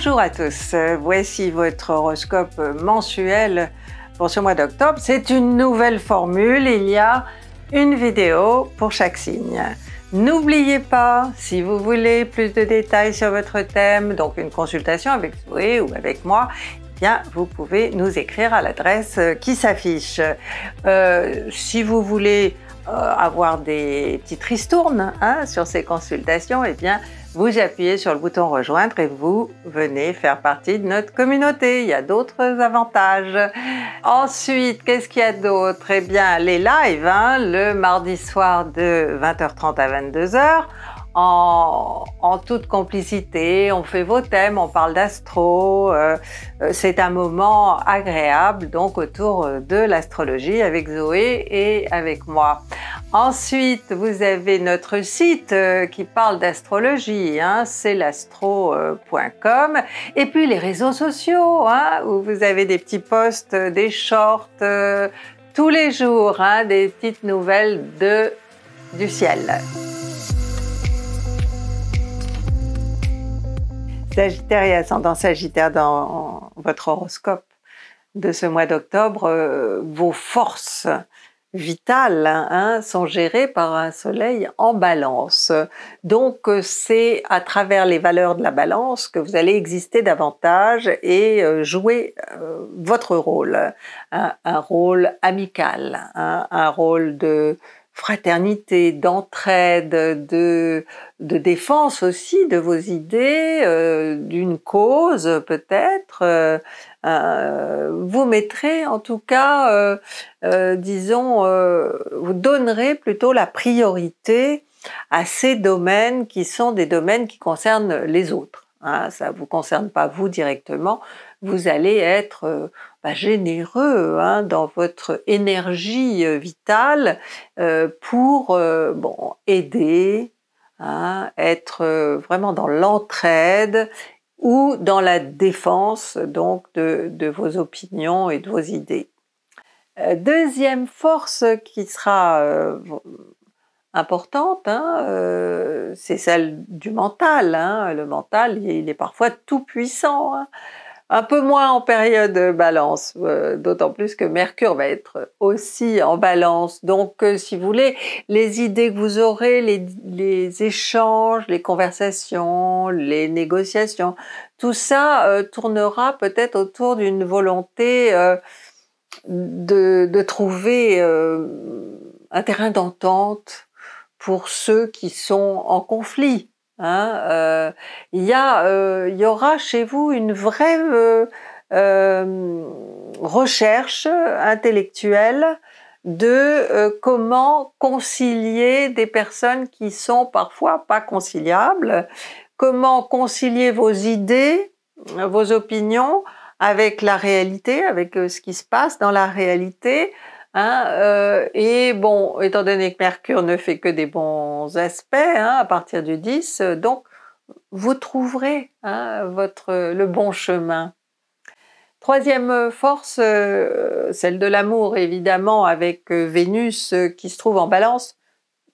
Bonjour à tous, voici votre horoscope mensuel pour ce mois d'octobre. C'est une nouvelle formule, il y a une vidéo pour chaque signe. N'oubliez pas, si vous voulez plus de détails sur votre thème, donc une consultation avec vous ou avec moi, eh Bien, vous pouvez nous écrire à l'adresse qui s'affiche. Euh, si vous voulez euh, avoir des petites ristournes hein, sur ces consultations, eh bien, vous appuyez sur le bouton rejoindre et vous venez faire partie de notre communauté. Il y a d'autres avantages. Ensuite, qu'est-ce qu'il y a d'autre Eh bien, les lives, hein, le mardi soir de 20h30 à 22h en, toute complicité, on fait vos thèmes, on parle d'astro, euh, euh, c'est un moment agréable donc autour euh, de l'astrologie avec Zoé et avec moi. Ensuite, vous avez notre site qui parle d'astrologie, hein, c'est l'astro.com et puis les réseaux sociaux hein, où vous avez des petits posts, des shorts tous les jours, hein, des petites nouvelles de, du ciel. Sagittaire et ascendant Sagittaire dans votre horoscope de ce mois d'octobre, euh, vos forces vitales hein, sont gérées par un soleil en balance. Donc euh, c'est à travers les valeurs de la balance que vous allez exister davantage et euh, jouer votre rôle, hein, un rôle amical, hein, un rôle de fraternité, d'entraide, de, de, défense aussi de vos idées, euh, d'une cause peut-être. Euh, euh, vous mettrez en tout cas, disons, vous donnerez plutôt la priorité à ces domaines qui sont des domaines qui concernent les autres. Hein, ça ne vous concerne pas vous directement, vous allez être euh, bah, généreux hein, dans votre énergie euh, vitale euh, pour bon, aider, hein, être vraiment dans l'entraide ou dans la défense donc de vos opinions et de vos idées. Deuxième force qui sera importante, hein, euh, c'est celle du mental. Hein. le mental, il est parfois tout puissant. Hein. un peu moins en période balance, euh, d'autant plus que Mercure va être aussi en balance. Donc, euh, si vous voulez, les idées que vous aurez, les, échanges, les conversations, les négociations, tout ça tournera peut-être autour d'une volonté de, trouver un terrain d'entente pour ceux qui sont en conflit. Hein, euh, il y, a, euh, y aura chez vous une vraie euh, recherche intellectuelle de comment concilier des personnes qui sont parfois pas conciliables, comment concilier vos idées, vos opinions avec la réalité, avec ce qui se passe dans la réalité, Hein, euh, et bon, étant donné que Mercure ne fait que des bons aspects hein, à partir du 10, euh, donc vous trouverez hein, votre, le bon chemin. Troisième force, euh, celle de l'amour évidemment avec Vénus qui se trouve en balance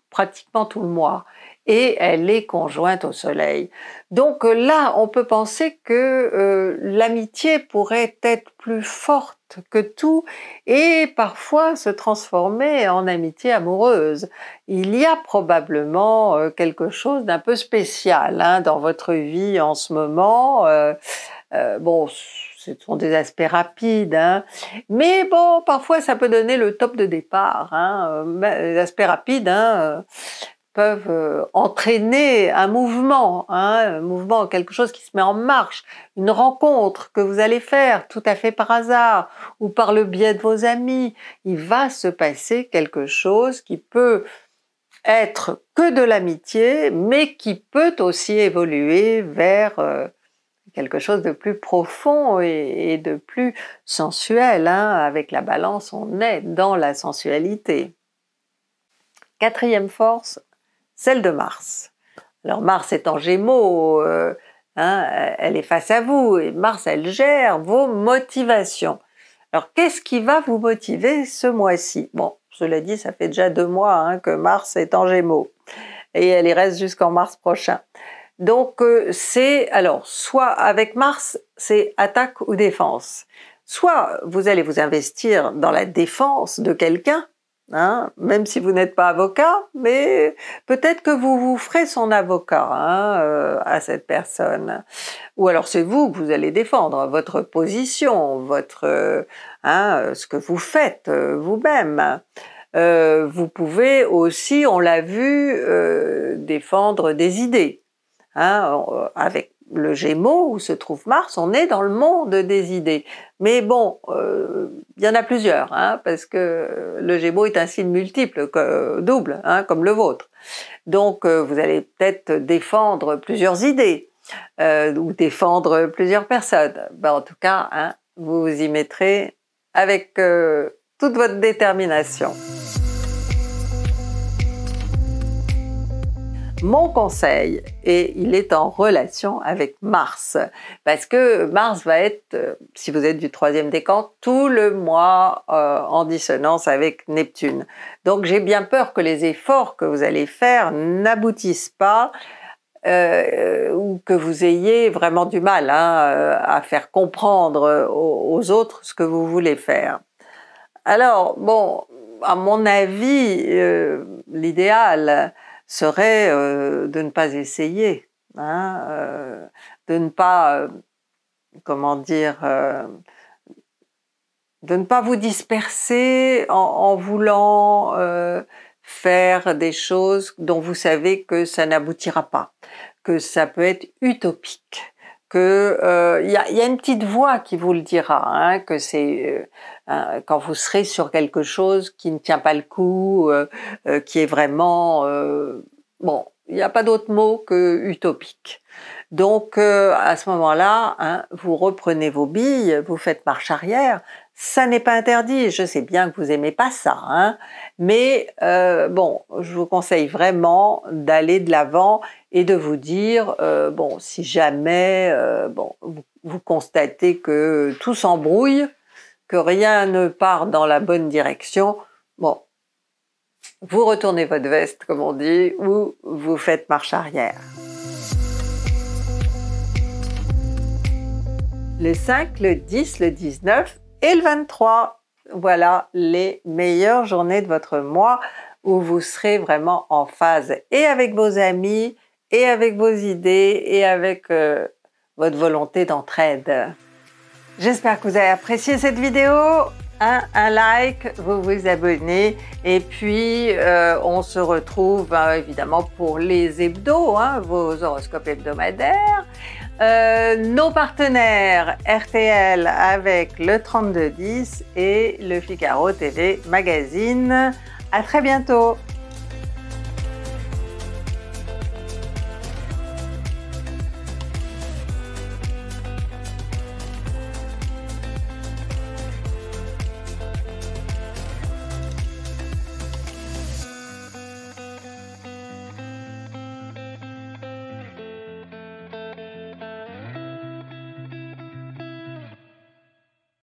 pratiquement tout le mois et elle est conjointe au Soleil. Donc là, on peut penser que l'amitié pourrait être plus forte que tout et parfois se transformer en amitié amoureuse. Il y a probablement euh, quelque chose d'un peu spécial hein, dans votre vie en ce moment. Euh, euh, bon, ce sont des aspects rapides, hein. mais bon, parfois ça peut donner le top de départ. des hein. aspects rapides, peuvent euh, entraîner un mouvement, hein, un mouvement, quelque chose qui se met en marche, une rencontre que vous allez faire tout à fait par hasard ou par le biais de vos amis. Il va se passer quelque chose qui peut être que de l'amitié, mais qui peut aussi évoluer vers euh, quelque chose de plus profond et, de plus sensuel. Hein. Avec la balance, on est dans la sensualité. Quatrième force, celle de Mars. Alors Mars est en Gémeaux, euh, hein, elle est face à vous, et Mars, elle gère vos motivations. Alors qu'est-ce qui va vous motiver ce mois-ci Bon, cela dit, ça fait déjà deux mois hein, que Mars est en Gémeaux, et elle y reste jusqu'en mars prochain. Donc euh, c'est, alors, soit avec Mars, c'est attaque ou défense. Soit vous allez vous investir dans la défense de quelqu'un, Hein, même si vous n'êtes pas avocat, mais peut-être que vous vous ferez son avocat hein, euh, à cette personne. Ou alors c'est vous que vous allez défendre, votre position, votre, euh, hein, ce que vous faites euh, vous-même. vous pouvez aussi, on l'a vu, défendre des idées, avec le Gémeaux, où se trouve Mars, on est dans le monde des idées. Mais bon, il euh, y en a plusieurs, hein, parce que le Gémeaux est un signe multiple, que, double, hein, comme le vôtre. Donc euh, vous allez peut-être défendre plusieurs idées, euh, ou défendre plusieurs personnes. Ben, en tout cas, hein, vous vous y mettrez avec toute votre détermination. mon conseil, et il est en relation avec Mars, parce que Mars va être, euh, si vous êtes du troisième décan, tout le mois euh, en dissonance avec Neptune. Donc j'ai bien peur que les efforts que vous allez faire n'aboutissent pas. Euh, ou que vous ayez vraiment du mal hein, à faire comprendre aux, autres ce que vous voulez faire. Alors, bon, à mon avis, l'idéal, serait euh, de ne pas essayer, hein, euh, de ne pas, euh, comment dire, de ne pas vous disperser en voulant faire des choses dont vous savez que ça n'aboutira pas, que ça peut être utopique. Euh, il y, a, une petite voix qui vous le dira, hein, que c'est euh, quand vous serez sur quelque chose qui ne tient pas le coup, euh, qui est vraiment bon. Il n'y a pas d'autre mot que utopique. Donc à ce moment-là, hein, vous reprenez vos billes, vous faites marche arrière. Ça n'est pas interdit. Je sais bien que vous aimez pas ça, hein. mais bon, je vous conseille vraiment d'aller de l'avant et de vous dire, euh, bon, si jamais euh, bon, vous, constatez que tout s'embrouille, que rien ne part dans la bonne direction, bon, vous retournez votre veste, comme on dit, ou vous faites marche arrière. Le 5, le 10, le 19 et le 23. Voilà les meilleures journées de votre mois où vous serez vraiment en phase et avec vos amis et avec vos idées et avec euh, votre volonté d'entraide. J'espère que vous avez apprécié cette vidéo. Un, like, vous vous abonnez et puis euh, on se retrouve euh, évidemment pour les hebdos, hein, vos horoscopes hebdomadaires. nos partenaires RTL avec le 3210 et le Figaro TV Magazine. À très bientôt!